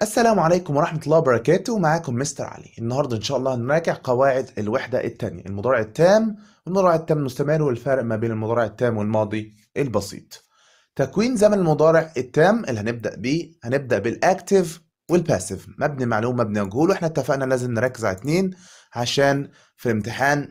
السلام عليكم ورحمة الله وبركاته معاكم مستر علي النهاردة إن شاء الله هنراجع قواعد الوحدة الثانية المضارع التام والمضارع التام المستمر والفرق ما بين المضارع التام والماضي البسيط تكوين زمن المضارع التام اللي هنبدأ بيه هنبدأ بالأكتيف والباسيف مبني معلوم مبني مجهول واحنا اتفقنا لازم نركز على اتنين عشان في الامتحان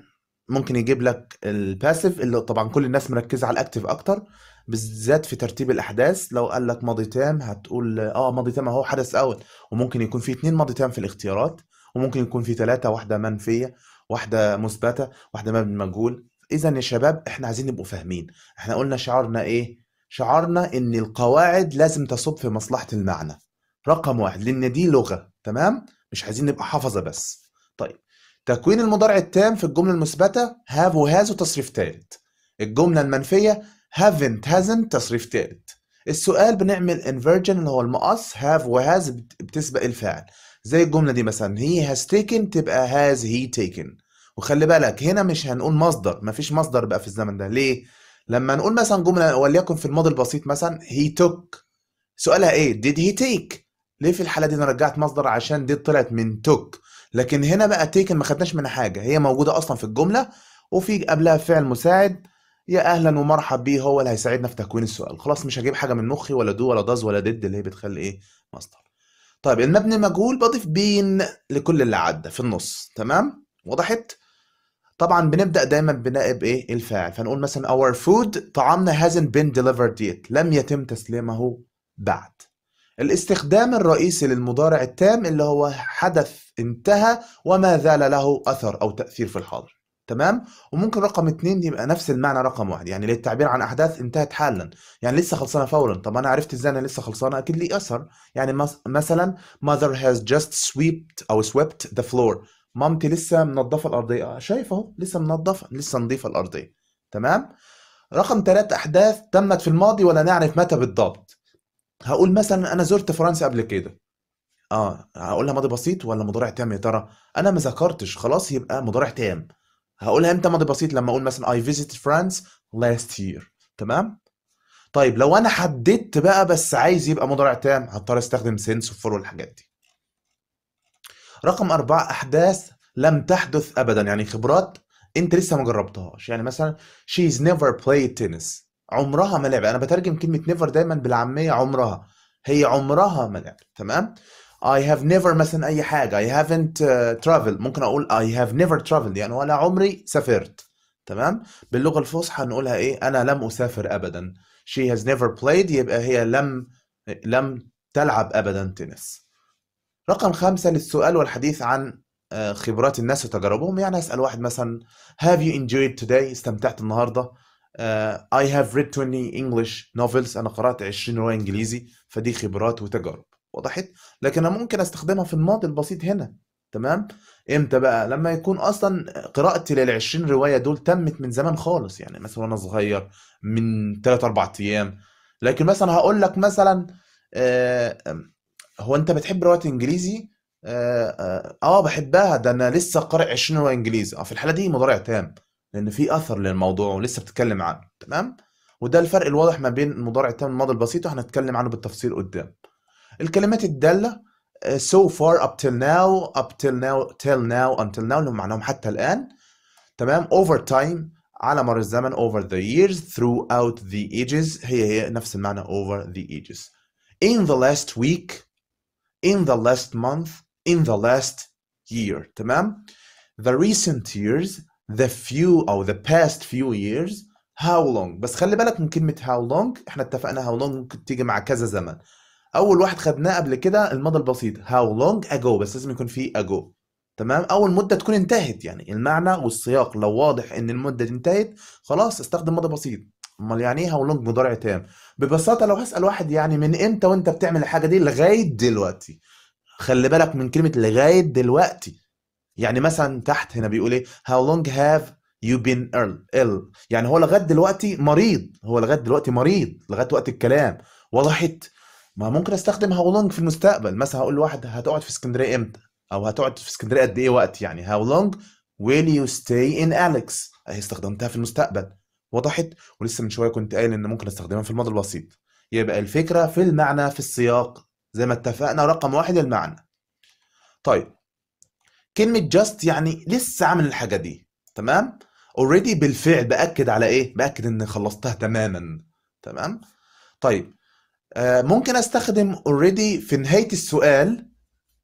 ممكن يجيب لك الباسيف اللي طبعا كل الناس مركزه على الاكتف اكتر بالذات في ترتيب الاحداث لو قال لك ماضي تام هتقول اه ماضي تام اهو حدث اول وممكن يكون في اتنين ماضي تام في الاختيارات وممكن يكون في ثلاثه واحده منفيه واحده مثبته واحده مبني مجهول اذا يا شباب احنا عايزين نبقوا فاهمين احنا قلنا شعارنا ايه شعارنا ان القواعد لازم تصب في مصلحه المعنى رقم واحد لان دي لغه تمام مش عايزين نبقى حافظه بس طيب تكوين المضارع التام في الجملة المثبتة have وهاز وتصريف تالت الجملة المنفية haven't hasn't تصريف تالت السؤال بنعمل inversion اللي هو المقص have وهاز بتسبق الفعل زي الجملة دي مثلا he has taken تبقى has he taken وخلي بالك هنا مش هنقول مصدر مفيش مصدر بقى في الزمن ده ليه؟ لما نقول مثلا جملة وليكن في الماضي البسيط مثلا he took سؤالها ايه؟ did he take؟ ليه في الحالة دي انا رجعت مصدر عشان did طلعت من took لكن هنا بقى تيكن ما خدناش منها حاجه هي موجوده اصلا في الجمله وفي قبلها فعل مساعد يا اهلا ومرحب بيه هو اللي هيساعدنا في تكوين السؤال خلاص مش هجيب حاجه من مخي ولا دو ولا داز ولا ديد اللي هي بتخلي ايه مصدر طيب المبني مجهول بضيف بين لكل اللي عدى في النص تمام وضحت طبعا بنبدا دايما بنائب ايه الفاعل فنقول مثلا our food طعامنا hasn't been delivered yet لم يتم تسليمه بعد الاستخدام الرئيسي للمضارع التام اللي هو حدث انتهى وما زال له أثر أو تأثير في الحاضر تمام وممكن رقم اتنين يبقى نفس المعنى رقم واحد يعني للتعبير عن احداث انتهت حالا يعني لسه خلصانه فورا طب انا عرفت ازاي انا لسه خلصانه اكيد ليه اثر يعني مثلا mother has just swept او swept the floor مامتي لسه منظفه الارضيه آه، شايف اهو لسه منظفه لسه نظيفه الارضيه تمام رقم ثلاثة احداث تمت في الماضي ولا نعرف متى بالضبط هقول مثلا انا زرت فرنسا قبل كده اه هقولها ماضي بسيط ولا مضارع تام يا ترى انا ما ذكرتش خلاص يبقى مضارع تام هقولها امتى ماضي بسيط لما اقول مثلا I visited France last year تمام طيب لو انا حددت بقى بس عايز يبقى مضارع تام هضطر استخدم سينس وفور والحاجات دي رقم أربعة أحداث لم تحدث أبدا يعني خبرات أنت لسه ما جربتهاش يعني مثلا she's never played tennis عمرها ما لعبت انا بترجم كلمه نيفر دايما بالعاميه عمرها هي عمرها ما لعبت تمام I have never مثلا أي حاجة I haven't uh, traveled ممكن أقول I have never traveled يعني ولا عمري سافرت تمام باللغة الفصحى نقولها إيه أنا لم أسافر أبدا she has never played يبقى هي لم لم تلعب أبدا تنس رقم خمسة للسؤال والحديث عن آه، خبرات الناس وتجاربهم يعني أسأل واحد مثلا have you enjoyed today استمتعت النهاردة اي هاف ريد 20 انجلش نوفلز انا قرات 20 روايه انجليزي فدي خبرات وتجارب وضحت لكن انا ممكن استخدمها في الماضي البسيط هنا تمام امتى بقى لما يكون اصلا قراءتي لل 20 روايه دول تمت من زمان خالص يعني مثلا وانا صغير من 3 4 ايام لكن مثلا هقول لك مثلا آه،, آه هو انت بتحب روايه انجليزي اه, آه, آه بحبها ده انا لسه قارئ 20 روايه انجليزي اه في الحاله دي مضارع تام لان في اثر للموضوع ولسه بتتكلم عنه تمام وده الفرق الواضح ما بين المضارع التام والماضي البسيط وهنتكلم عنه بالتفصيل قدام الكلمات الداله آه، so far up till now up till now till now until now اللي معناهم حتى الآن تمام over time على مر الزمن over the years throughout the ages هي هي نفس المعنى over the ages in the last week in the last month in the last year تمام the recent years the few او the past few years how long بس خلي بالك من كلمة how long احنا اتفقنا how long ممكن تيجي مع كذا زمن اول واحد خدناه قبل كده المدى البسيط how long ago بس لازم يكون فيه ago تمام او المدة تكون انتهت يعني المعنى والسياق لو واضح ان المده انتهت خلاص استخدم ماضي بسيط امال يعني ايه how long مضارع تام ببساطه لو هسال واحد يعني من امتى وانت بتعمل الحاجه دي لغايه دلوقتي خلي بالك من كلمه لغايه دلوقتي يعني مثلا تحت هنا بيقول ايه how long have you been ill ill يعني هو لغايه دلوقتي مريض هو لغايه دلوقتي مريض لغايه وقت الكلام وضحت ما ممكن استخدم how long في المستقبل مثلا هقول لواحد هتقعد في اسكندريه امتى او هتقعد في اسكندريه قد ايه وقت يعني how long will you stay in Alex اهي استخدمتها في المستقبل وضحت ولسه من شويه كنت قايل ان ممكن استخدمها في الماضي البسيط يبقى الفكره في المعنى في السياق زي ما اتفقنا رقم واحد المعنى طيب كلمه جاست يعني لسه عامل الحاجه دي تمام اوريدي بالفعل باكد على ايه باكد ان خلصتها تماما تمام طيب آه ممكن استخدم اوريدي في نهايه السؤال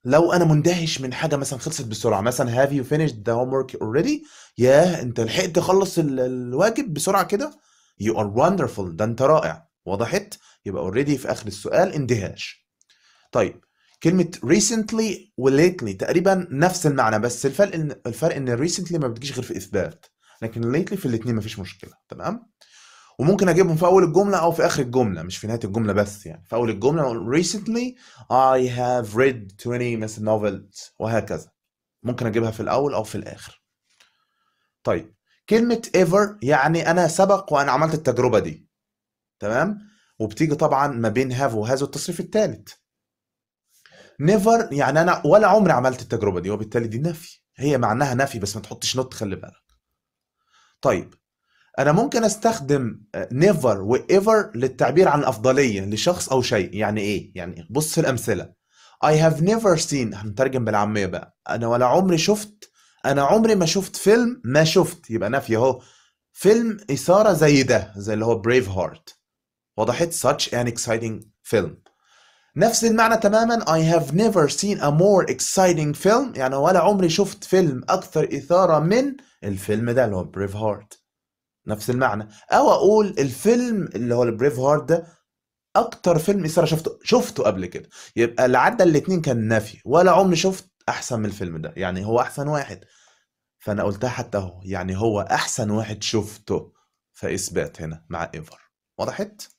لو انا مندهش من حاجه مثلا خلصت بسرعه مثلا هاف يو finished ذا هوم ورك اوريدي ياه انت لحقت تخلص الواجب بسرعه كده يو ار وندرفول ده انت رائع وضحت يبقى اوريدي في اخر السؤال اندهاش طيب كلمه recently و lately تقريبا نفس المعنى بس الفرق إن الفرق ان recently ما بتجيش غير في اثبات لكن lately في الاثنين ما فيش مشكله تمام وممكن اجيبهم في اول الجمله او في اخر الجمله مش في نهايه الجمله بس يعني في اول الجمله recently I have read 20 مثلا novels وهكذا ممكن اجيبها في الاول او في الاخر طيب كلمه ever يعني انا سبق وانا عملت التجربه دي تمام وبتيجي طبعا ما بين have وهذا التصريف الثالث نيفر يعني انا ولا عمري عملت التجربه دي وبالتالي دي نفي هي معناها نفي بس ما تحطش نوت خلي بالك طيب انا ممكن استخدم نيفر آه، وايفر للتعبير عن الافضليه لشخص او شيء يعني ايه يعني بص الامثله I have never seen هنترجم بالعاميه بقى انا ولا عمري شفت انا عمري ما شفت فيلم ما شفت يبقى نفي اهو فيلم اثاره زي ده زي اللي هو بريف هارت وضحت such an exciting film نفس المعنى تماما I have never seen a more exciting film يعني ولا عمري شفت فيلم أكثر إثارة من الفيلم ده اللي هو بريف هارت نفس المعنى أو أقول الفيلم اللي هو البريف هارت ده أكتر فيلم إثارة شفته شفته قبل كده يبقى اللي عدى الاتنين كان نفي ولا عمري شفت أحسن من الفيلم ده يعني هو أحسن واحد فأنا قلتها حتى هو يعني هو أحسن واحد شفته فإثبات هنا مع إيفر وضحت؟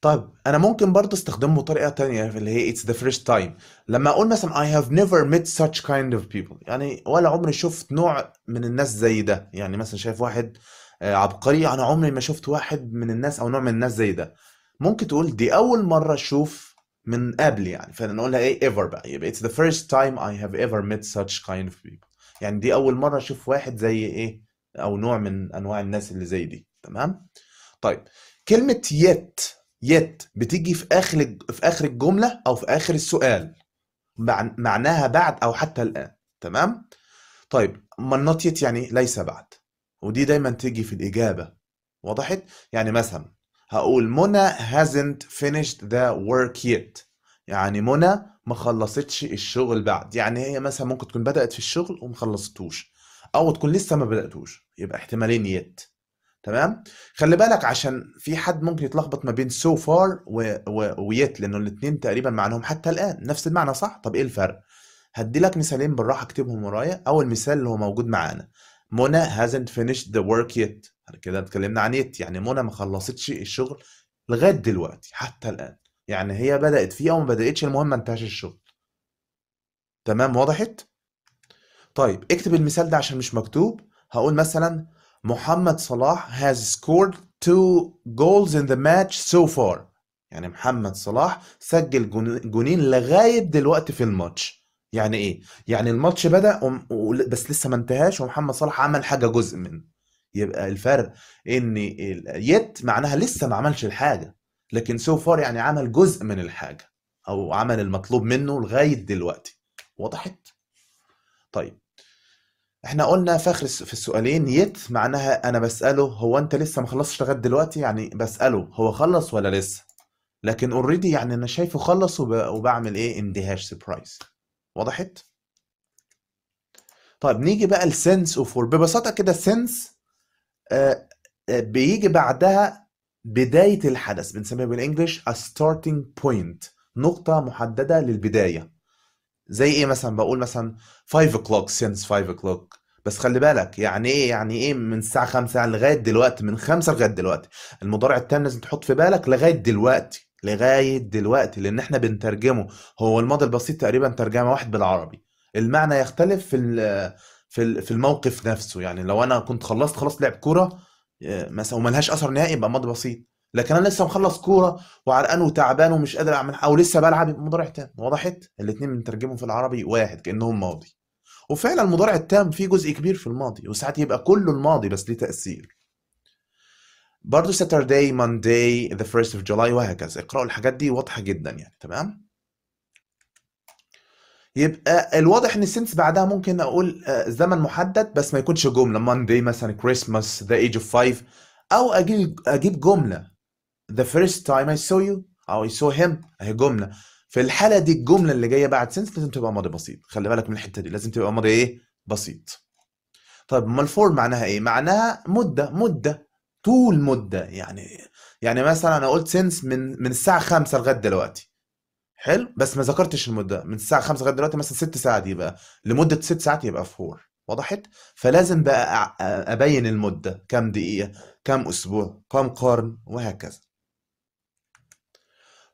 طيب انا ممكن برضه استخدمه بطريقه تانية اللي هي اتس ذا فيرست تايم لما اقول مثلا اي هاف نيفر ميت such كايند اوف بيبل يعني ولا عمري شفت نوع من الناس زي ده يعني مثلا شايف واحد آه، عبقري انا عمري ما شفت واحد من الناس او نوع من الناس زي ده ممكن تقول دي اول مره اشوف من قبل يعني فنقولها ايه ايفر بقى يبقى اتس ذا فيرست تايم اي هاف ايفر ميت such كايند اوف بيبل يعني دي اول مره اشوف واحد زي ايه او نوع من انواع الناس اللي زي دي تمام طيب كلمه يت يت بتيجي في اخر في اخر الجمله او في اخر السؤال معناها بعد او حتى الان تمام طيب ما النوت يت يعني ليس بعد ودي دايما تيجي في الاجابه وضحت يعني مثلا هقول منى hasn't finished the work yet يعني منى ما خلصتش الشغل بعد يعني هي مثلا ممكن تكون بدأت في الشغل وما خلصتوش او تكون لسه ما بدأتوش يبقى احتمالين يت تمام خلي بالك عشان في حد ممكن يتلخبط ما بين سو فار ويت لانه الاثنين تقريبا معناهم حتى الان نفس المعنى صح طب ايه الفرق هدي لك مثالين بالراحه اكتبهم ورايا اول مثال اللي هو موجود معانا منى hasn't finished the work yet كده اتكلمنا عن يت يعني منى ما خلصتش الشغل لغايه دلوقتي حتى الان يعني هي بدات فيه او ما بداتش المهم ما انتهاش الشغل تمام وضحت طيب اكتب المثال ده عشان مش مكتوب هقول مثلا محمد صلاح has scored two goals in the match so far يعني محمد صلاح سجل جونين لغاية دلوقتي في الماتش يعني ايه؟ يعني الماتش بدأ بس لسه ما انتهاش ومحمد صلاح عمل حاجة جزء منه يبقى الفرق ان يت معناها لسه ما عملش الحاجة لكن سو فار يعني عمل جزء من الحاجة او عمل المطلوب منه لغاية دلوقتي وضحت؟ طيب احنا قلنا فخر في السؤالين يت معناها انا بسأله هو انت لسه ما خلصتش لغاية دلوقتي يعني بسأله هو خلص ولا لسه لكن اوريدي يعني انا شايفه خلص وبعمل ايه اندهاش سبرايز وضحت طيب نيجي بقى لسنس اوف ببساطة كده سنس آه، آه، بيجي بعدها بداية الحدث بنسميها بالانجلش ا ستارتنج بوينت نقطة محددة للبداية زي ايه مثلا بقول مثلا 5 o'clock since 5 o'clock بس خلي بالك يعني ايه يعني ايه من الساعه 5 يعني لغايه دلوقتي من 5 لغايه دلوقتي المضارع التام لازم تحط في بالك لغايه دلوقتي لغايه دلوقتي لان احنا بنترجمه هو الماضي البسيط تقريبا ترجمه واحد بالعربي المعنى يختلف في في في الموقف نفسه يعني لو انا كنت خلصت خلاص لعب كوره آه، مثلا وملهاش اثر نهائي يبقى ماضي بسيط لكن انا لسه مخلص كوره وعرقان وتعبان ومش قادر اعمل او لسه بلعب مضارع تام وضحت الاثنين بنترجمهم في العربي واحد كانهم ماضي وفعلا المضارع التام فيه جزء كبير في الماضي وساعات يبقى كله الماضي بس ليه تاثير برضه ساترداي مانداي ذا 1st جولاي وهكذا اقرأوا الحاجات دي واضحة جدا يعني تمام يبقى الواضح ان السنس بعدها ممكن اقول آه، زمن محدد بس ما يكونش جملة مانداي مثلا كريسماس ذا ايج اوف 5 او اجيب اجيب جملة the first time I saw you او I saw him اهي جمله في الحاله دي الجمله اللي جايه بعد سنس لازم تبقى ماضي بسيط خلي بالك من الحته دي لازم تبقى ماضي ايه بسيط طيب امال فور معناها ايه معناها مده مده طول مده يعني يعني مثلا انا قلت سنس من من الساعه 5 لغايه دلوقتي حلو بس ما ذكرتش المده من الساعه 5 لغايه دلوقتي مثلا 6 ساعات يبقى لمده 6 ساعات يبقى فور وضحت فلازم بقى ابين المده كام دقيقه كام اسبوع كام قرن وهكذا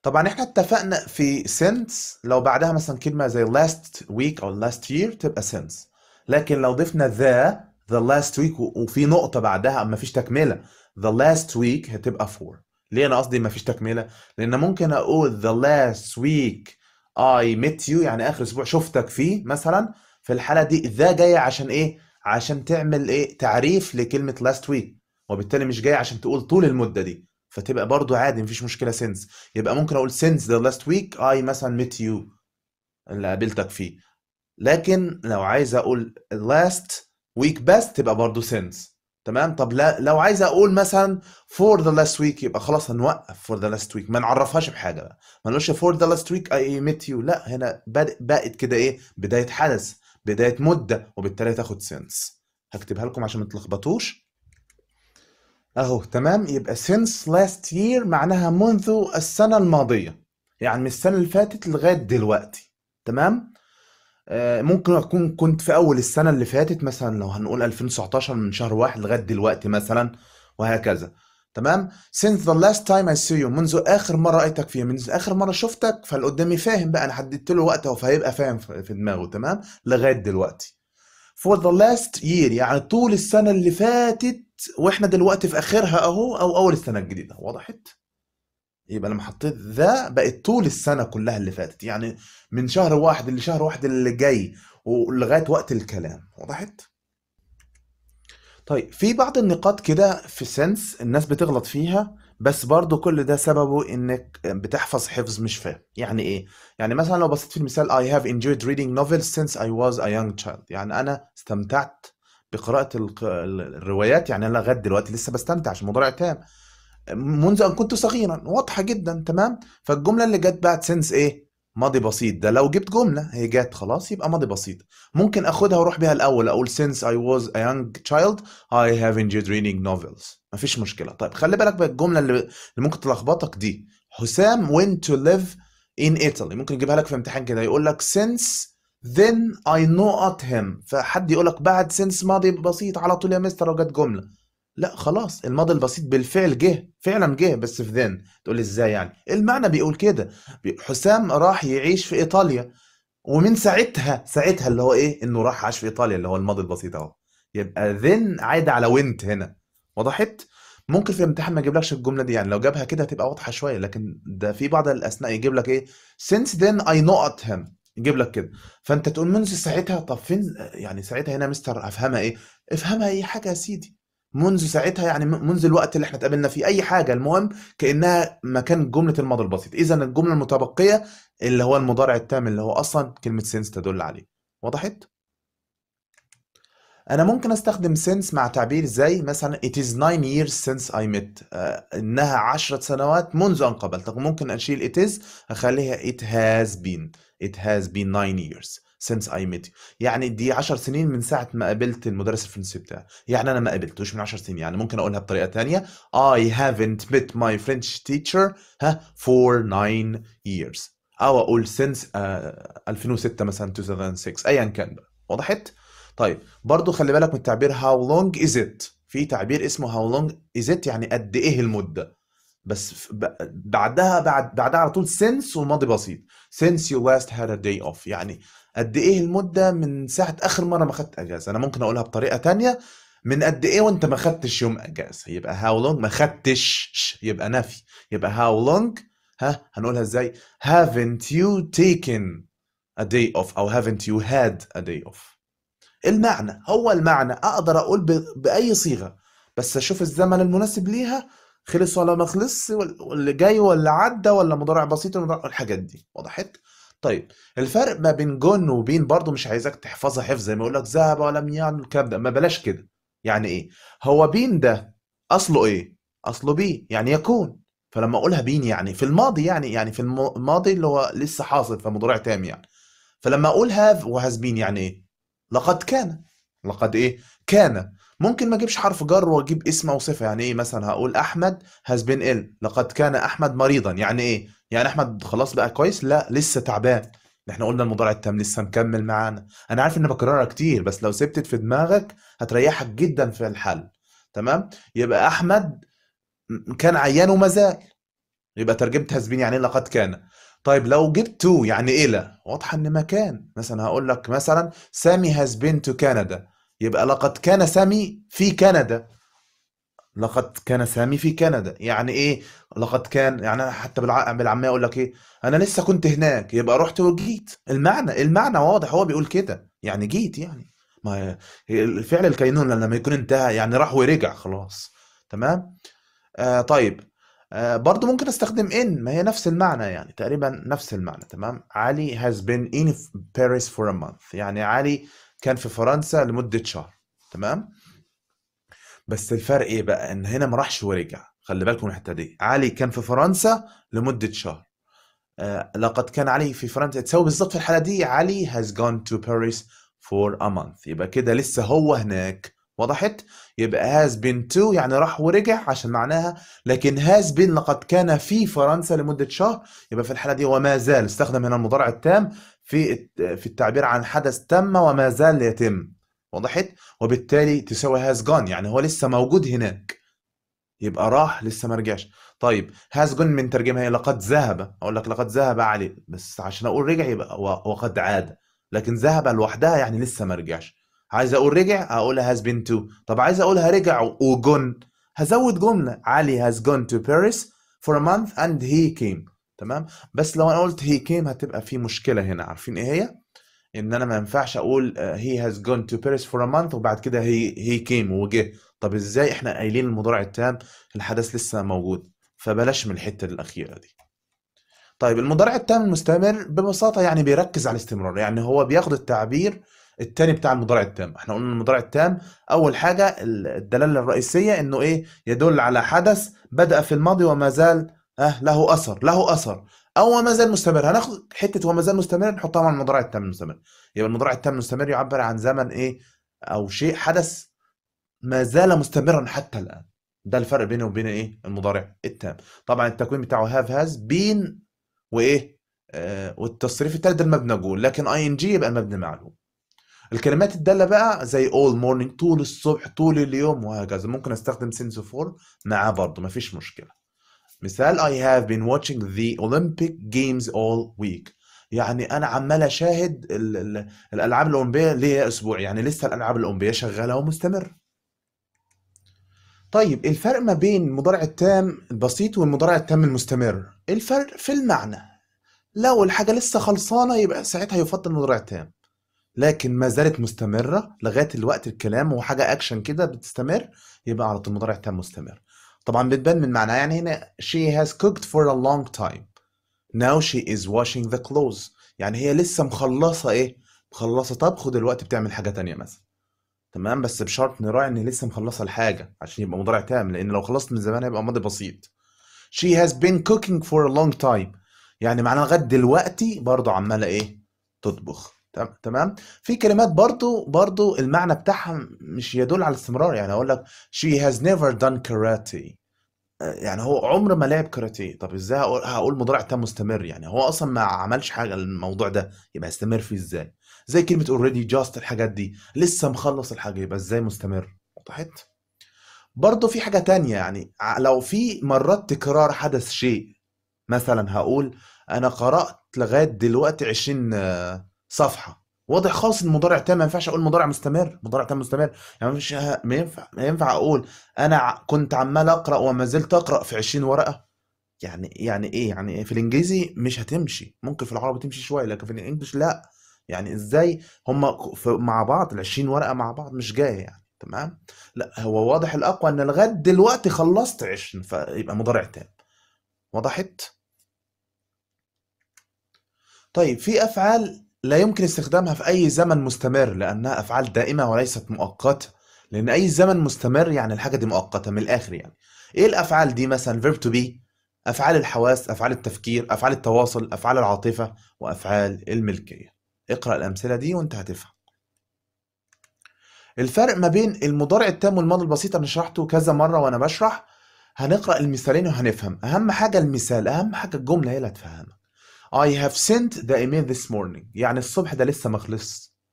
طبعا احنا اتفقنا في سنس لو بعدها مثلا كلمه زي last week او last year تبقى سنس لكن لو ضفنا the the last week وفي نقطه بعدها ما فيش تكمله the last week هتبقى for ليه انا قصدي ما فيش تكمله لان ممكن اقول the last week I met you يعني اخر اسبوع شفتك فيه مثلا في الحاله دي ذا جايه عشان ايه عشان تعمل ايه تعريف لكلمه last week وبالتالي مش جاي عشان تقول طول المده دي فتبقى برضو عادي مفيش مشكله سينس يبقى ممكن اقول سينس ذا لاست ويك اي مثلا ميت يو اللي قابلتك فيه لكن لو عايز اقول لاست ويك بس تبقى برضو سينس تمام طب لا لو عايز اقول مثلا فور ذا لاست ويك يبقى خلاص هنوقف فور ذا لاست ويك ما نعرفهاش بحاجه بقى ما نقولش فور ذا لاست ويك اي ميت يو لا هنا بقت كده ايه بدايه حدث بدايه مده وبالتالي تاخد سنس هكتبها لكم عشان ما تلخبطوش اهو تمام يبقى since last year معناها منذ السنة الماضية يعني من السنة اللي فاتت لغاية دلوقتي تمام آه، ممكن أكون كنت في أول السنة اللي فاتت مثلا لو هنقول 2019 من شهر واحد لغاية دلوقتي مثلا وهكذا تمام since the last time I see you منذ آخر مرة رأيتك فيها منذ آخر مرة شفتك فالقدامي فاهم بقى أنا حددت له وقته فهيبقى فاهم في دماغه تمام لغاية دلوقتي فور ذا لاست يير يعني طول السنه اللي فاتت واحنا دلوقتي في اخرها اهو او اول السنه الجديده وضحت يبقى لما حطيت ذا بقت طول السنه كلها اللي فاتت يعني من شهر واحد لشهر واحد اللي جاي ولغايه وقت الكلام وضحت طيب في بعض النقاط كده في سنس الناس بتغلط فيها بس برضو كل ده سببه انك بتحفظ حفظ مش فاهم يعني ايه يعني مثلا لو بصيت في المثال I have enjoyed reading novels since I was a young child يعني انا استمتعت بقراءة الروايات يعني انا لغاية دلوقتي لسه بستمتع عشان الموضوع تام منذ ان كنت صغيرا واضحة جدا تمام فالجملة اللي جت بعد سنس ايه ماضي بسيط ده لو جبت جملة هي جت خلاص يبقى ماضي بسيط ممكن اخدها واروح بيها الاول اقول since I was a young child I have enjoyed reading novels مفيش مشكله طيب خلي بالك بقى الجمله اللي, ممكن تلخبطك دي حسام وين تو ليف ان ايطالي ممكن يجيبها لك في امتحان كده يقول لك سينس then I know at him فحد يقول لك بعد سينس ماضي بسيط على طول يا مستر وجت جمله لا خلاص الماضي البسيط بالفعل جه فعلا جه بس في ذن تقول ازاي يعني المعنى بيقول كده حسام راح يعيش في ايطاليا ومن ساعتها ساعتها اللي هو ايه انه راح عاش في ايطاليا اللي هو الماضي البسيط اهو يبقى ذن عايد على وينت هنا وضحت ممكن في الامتحان ما يجيبلكش الجمله دي يعني لو جابها كده هتبقى واضحه شويه لكن ده في بعض الاثناء يجيب لك ايه since then I know at him يجيب لك كده فانت تقول منذ ساعتها طب فين يعني ساعتها هنا مستر افهمها ايه افهمها اي حاجه يا سيدي منذ ساعتها يعني منذ الوقت اللي احنا اتقابلنا فيه اي حاجه المهم كانها مكان جمله الماضي البسيط اذا الجمله المتبقيه اللي هو المضارع التام اللي هو اصلا كلمه سينس تدل عليه وضحت انا ممكن استخدم since مع تعبير زي مثلا it is 9 years since I met آه انها 10 سنوات منذ ان قابلتك ممكن اشيل it is اخليها it has been it has been 9 years since I met you يعني دي 10 سنين من ساعة ما قابلت المدرس الفرنسي بتاعي يعني أنا ما قابلتوش من 10 سنين يعني ممكن أقولها بطريقة تانية I haven't met my French teacher ها for 9 years أو أقول since uh, آه، 2006 مثلا 2006 أيا كان بقى وضحت؟ طيب برضو خلي بالك من التعبير how long is it في تعبير اسمه how long is it يعني قد ايه المده بس بعدها بعد بعدها على طول since والماضي بسيط since you last had a day off يعني قد ايه المده من ساعه اخر مره ما خدت اجازه انا ممكن اقولها بطريقه تانية من قد ايه وانت ما خدتش يوم اجازه يبقى how long ما خدتش يبقى نفي يبقى how long ها هنقولها ازاي haven't you taken a day off او haven't you had a day off المعنى هو المعنى اقدر اقول باي صيغه بس اشوف الزمن المناسب ليها خلص ولا ما خلص واللي جاي ولا عدى ولا مضارع بسيط ولا الحاجات دي وضحت طيب الفرق ما بين جون وبين برضه مش عايزك تحفظها حفظ زي ما يقول لك ذهب ولم يعن الكلام ده ما بلاش كده يعني ايه هو بين ده اصله ايه اصله بي يعني يكون فلما اقولها بين يعني في الماضي يعني يعني في الماضي اللي هو لسه حاصل فمضارع تام يعني فلما اقول هاف وهاز بين يعني ايه لقد كان لقد ايه كان ممكن ما اجيبش حرف جر واجيب اسم او صفه يعني ايه مثلا هقول احمد هاز بين ال لقد كان احمد مريضا يعني ايه يعني احمد خلاص بقى كويس لا لسه تعبان احنا قلنا المضارع التام لسه مكمل معانا انا عارف ان بكررها كتير بس لو سبتت في دماغك هتريحك جدا في الحل تمام يبقى احمد كان عيان وما زال يبقى ترجمت هازبين يعني إيه لقد كان طيب لو جبت تو يعني إلى إيه واضحة إن مكان مثلا هقول لك مثلا سامي هاز بين تو كندا يبقى لقد كان سامي في كندا لقد كان سامي في كندا يعني ايه لقد كان يعني حتى بالعاميه اقول لك ايه انا لسه كنت هناك يبقى رحت وجيت المعنى المعنى واضح هو بيقول كده يعني جيت يعني ما الفعل الكينون لما يكون انتهى يعني راح ورجع خلاص تمام آه طيب آه، برضه ممكن استخدم ان ما هي نفس المعنى يعني تقريبا نفس المعنى تمام علي has been in Paris for a month يعني علي كان في فرنسا لمدة شهر تمام بس الفرق ايه بقى ان هنا ما راحش ورجع خلي بالكم الحته دي علي كان في فرنسا لمده شهر آه لقد كان علي في فرنسا تساوي بالظبط في الحاله دي علي has gone to Paris for a month يبقى كده لسه هو هناك وضحت يبقى has been to يعني راح ورجع عشان معناها لكن has been لقد كان في فرنسا لمدة شهر يبقى في الحالة دي وما زال استخدم هنا المضارع التام في في التعبير عن حدث تم وما زال يتم وضحت وبالتالي تساوي has gone يعني هو لسه موجود هناك يبقى راح لسه ما رجعش طيب has gone من ترجمها هي لقد ذهب اقول لك لقد ذهب علي بس عشان اقول رجع يبقى وقد عاد لكن ذهب لوحدها يعني لسه ما رجعش عايز اقول رجع اقول هاز بين تو طب عايز اقولها رجع وجون هزود جمله علي هاز جون تو باريس فور ا مانث اند هي كيم تمام بس لو انا قلت هي كيم هتبقى في مشكله هنا عارفين ايه هي ان انا ما ينفعش اقول هي هاز جون تو باريس فور ا مانث وبعد كده هي هي كيم وجه طب ازاي احنا قايلين المضارع التام الحدث لسه موجود فبلاش من الحته الاخيره دي طيب المضارع التام المستمر ببساطه يعني بيركز على الاستمرار يعني هو بياخد التعبير الثاني بتاع المضارع التام احنا قلنا المضارع التام اول حاجه الدلاله الرئيسيه انه ايه يدل على حدث بدا في الماضي وما زال اه له اثر له اثر او ما زال مستمر هناخد حته وما زال مستمر نحطها مع المضارع التام المستمر يبقى المضارع التام المستمر يعبر عن زمن ايه او شيء حدث ما زال مستمرا حتى الان ده الفرق بينه وبين ايه المضارع التام طبعا التكوين بتاعه هاف هاز بين وايه آه والتصريف الثالث ده المبنى جول لكن اي ان جي يبقى المبنى معلوم الكلمات الداله بقى زي all morning طول الصبح طول اليوم وهكذا ممكن استخدم of فور معاه برضه مفيش مشكله مثال I have been watching the Olympic Games all week يعني انا عمال اشاهد ال ال الالعاب الاولمبيه ليا اسبوع يعني لسه الالعاب الاولمبيه شغاله ومستمره طيب الفرق ما بين المضارع التام البسيط والمضارع التام المستمر الفرق في المعنى لو الحاجه لسه خلصانه يبقى ساعتها يفضل المضارع التام لكن ما زالت مستمره لغايه الوقت الكلام وحاجه اكشن كده بتستمر يبقى على طول المضارع التام مستمر طبعا بتبان من معناها يعني هنا she has cooked for a long time now she is washing the clothes يعني هي لسه مخلصه ايه مخلصه طبخ ودلوقتي بتعمل حاجه تانية مثلا تمام بس بشرط نراعي ان لسه مخلصه الحاجه عشان يبقى مضارع تام لان لو خلصت من زمان هيبقى ماضي بسيط she has been cooking for a long time يعني معناها لغايه دلوقتي برضه عماله ايه تطبخ تمام في كلمات برضو برضو المعنى بتاعها مش يدل على الاستمرار يعني اقول لك she has never done karate آه، يعني هو عمر ما لعب كاراتيه طب ازاي هقول, هقول مضارع تام مستمر يعني هو اصلا ما عملش حاجه الموضوع ده يبقى هيستمر فيه ازاي زي كلمه اوريدي جاست الحاجات دي لسه مخلص الحاجه يبقى ازاي مستمر وضحت برضه في حاجه تانية يعني لو في مرات تكرار حدث شيء مثلا هقول انا قرات لغايه دلوقتي 20 صفحه واضح خالص ان المضارع تام ما ينفعش اقول مضارع مستمر مضارع تام مستمر يعني مفيش ما ينفع ما ينفع اقول انا كنت عمال اقرا وما زلت اقرا في 20 ورقه يعني يعني ايه يعني إيه؟ في الانجليزي مش هتمشي ممكن في العربي تمشي شويه لكن في الانجليش لا يعني ازاي هما مع بعض ال 20 ورقه مع بعض مش جايه يعني تمام لا هو واضح الاقوى ان لغايه دلوقتي خلصت 20 فيبقى مضارع تام وضحت طيب في افعال لا يمكن استخدامها في أي زمن مستمر لأنها أفعال دائمة وليست مؤقتة لأن أي زمن مستمر يعني الحاجة دي مؤقتة من الآخر يعني إيه الأفعال دي مثلا verb to be أفعال الحواس أفعال التفكير أفعال التواصل أفعال العاطفة وأفعال الملكية اقرأ الأمثلة دي وأنت هتفهم الفرق ما بين المضارع التام والماضي البسيط أنا شرحته كذا مرة وأنا بشرح هنقرأ المثالين وهنفهم أهم حاجة المثال أهم حاجة الجملة هي اللي هتفهمك I have sent the email this morning يعني الصبح ده لسه ما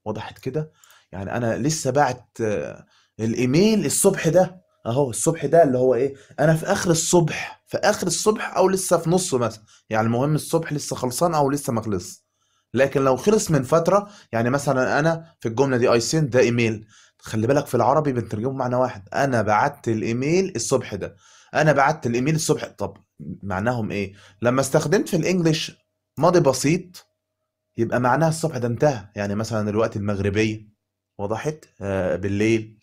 وضحت كده يعني انا لسه بعت آه، الايميل الصبح ده اهو الصبح ده اللي هو ايه انا في اخر الصبح في اخر الصبح او لسه في نصه مثلا يعني المهم الصبح لسه خلصان او لسه ما لكن لو خلص من فتره يعني مثلا انا في الجمله دي اي سنت ده ايميل خلي بالك في العربي بنترجمه معنى واحد انا بعت الايميل الصبح ده انا بعت الايميل الصبح طب معناهم ايه لما استخدمت في الانجليش ماضي بسيط يبقى معناها الصبح ده انتهى يعني مثلا الوقت المغربية وضحت آه، بالليل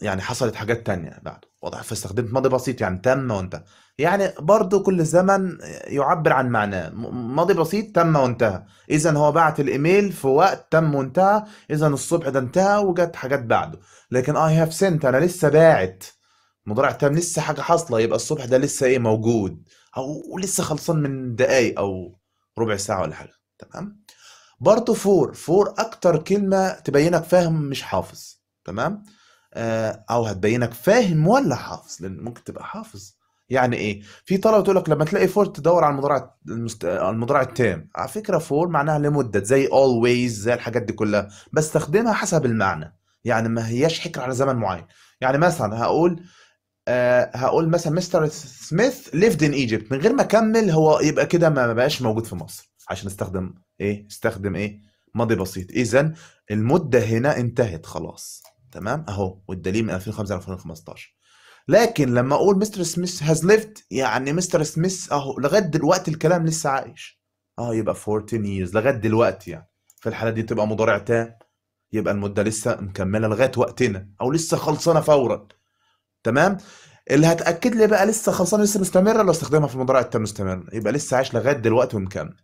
يعني حصلت حاجات تانية بعد واضح فاستخدمت ماضي بسيط يعني تم وانتهى يعني برضو كل زمن يعبر عن معناه ماضي بسيط تم وانتهى اذا هو بعت الايميل في وقت تم وانتهى اذا الصبح ده انتهى وجت حاجات بعده لكن اي هاف سنت انا لسه باعت مضارع تم لسه حاجه حاصله يبقى الصبح ده لسه ايه موجود او لسه خلصان من دقايق او ربع ساعه ولا حاجه تمام برضه فور فور اكتر كلمه تبينك فاهم مش حافظ تمام آه، او هتبينك فاهم ولا حافظ لان ممكن تبقى حافظ يعني ايه في طلبه تقول لك لما تلاقي فور تدور على المضارع المست... المضارع التام على فكره فور معناها لمده زي اولويز زي الحاجات دي كلها بستخدمها حسب المعنى يعني ما هياش حكر على زمن معين يعني مثلا هقول أه هقول مثلا مستر سميث ليفد ان ايجيبت من غير ما اكمل هو يبقى كده ما بقاش موجود في مصر عشان استخدم ايه استخدم ايه ماضي بسيط اذا المده هنا انتهت خلاص تمام اهو والدليل من 2005 ل 2015 لكن لما اقول مستر سميث هاز ليفت يعني مستر سميث اهو لغايه دلوقتي الكلام لسه عايش اه يبقى 14 years لغايه دلوقتي يعني في الحاله دي تبقى مضارع تام يبقى المده لسه مكمله لغايه وقتنا او لسه خلصانه فورا تمام اللي هتاكد لي بقى لسه خلصانه لسه مستمره لو استخدمها في المضارع التام مستمر يبقى لسه عايش لغايه دلوقتي ومكمل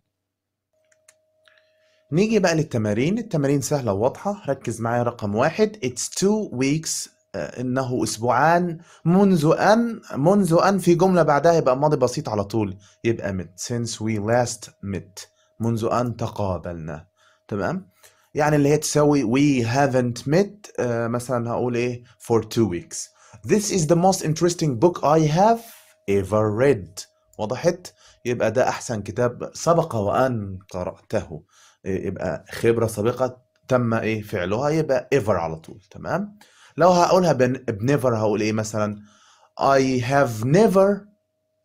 نيجي بقى للتمارين التمارين سهله وواضحه ركز معايا رقم واحد اتس تو ويكس انه اسبوعان منذ ان منذ ان في جمله بعدها يبقى ماضي بسيط على طول يبقى مت since we last met منذ ان تقابلنا تمام يعني اللي هي تساوي we haven't met آه، مثلا هقول ايه for two weeks This is the most interesting book I have ever read وضحت يبقى ده أحسن كتاب سبق وأن قرأته يبقى خبرة سابقة تم إيه فعلها يبقى ever على طول تمام لو هقولها بنيفر هقول إيه مثلا I have never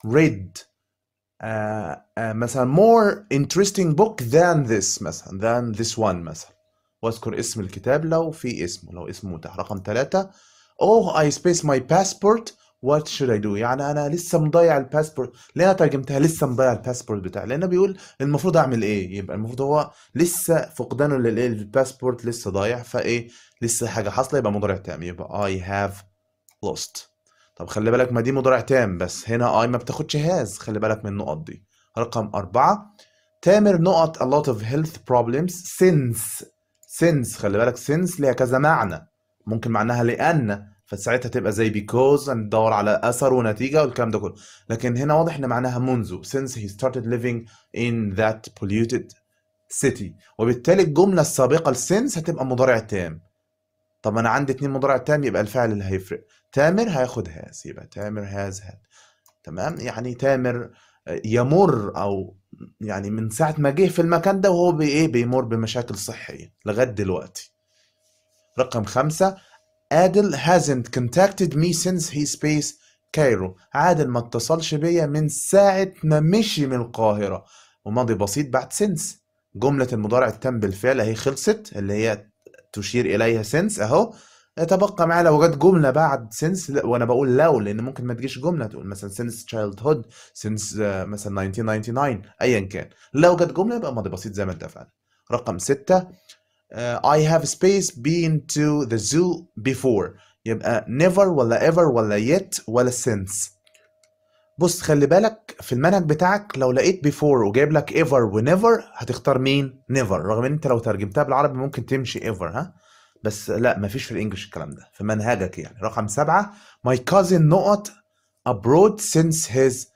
read Uh, uh, مثلا more interesting book than this مثلا than this one مثلا واذكر اسم الكتاب لو في اسمه لو اسمه متاح رقم ثلاثة اوه اي سبيس ماي باسبورت وات شود اي دو يعني انا لسه مضيع الباسبورت ليه انا ترجمتها لسه مضيع الباسبورت بتاعي لانه بيقول المفروض اعمل ايه يبقى المفروض هو لسه فقدانه للايه الباسبورت لسه ضايع فايه لسه حاجه حاصله يبقى مضارع تام يبقى اي هاف لوست طب خلي بالك ما دي مضارع تام بس هنا اي ما بتاخدش هاز خلي بالك من النقط دي رقم أربعة تامر نقط a lot of health problems since since خلي بالك since ليها كذا معنى ممكن معناها لان فساعتها تبقى زي بيكوز ندور على اثر ونتيجه والكلام ده كله لكن هنا واضح ان معناها منذ since he started living in that polluted city وبالتالي الجمله السابقه since هتبقى مضارع تام طب انا عندي اتنين مضارع تام يبقى الفعل اللي هيفرق تامر هياخد هاز يبقى تامر هاز هاد تمام يعني تامر آه، يمر او يعني من ساعه ما جه في المكان ده وهو بايه بيمر بمشاكل صحيه لغايه دلوقتي رقم خمسة عادل hasn't contacted me since he space كايرو عادل ما اتصلش بيا من ساعة ما مشي من القاهرة وماضي بسيط بعد since جملة المضارع التام بالفعل اهي خلصت اللي هي تشير إليها since أهو يتبقى معايا لو جت جمله بعد سنس وانا بقول لو لان ممكن ما تجيش جمله تقول مثلا سنس تشايلد هود سنس مثلا 1999 ايا كان لو جت جمله يبقى ماضي بسيط زي ما اتفقنا رقم ستة آه، I have space been to the zoo before يبقى never ولا ever ولا yet ولا since بص خلي بالك في المنهج بتاعك لو لقيت before وجايب لك ever ونيفر هتختار مين never رغم ان انت لو ترجمتها بالعربي ممكن تمشي ever ها بس لا مفيش في الانجليش الكلام ده في منهجك يعني رقم سبعة my cousin نقط abroad since his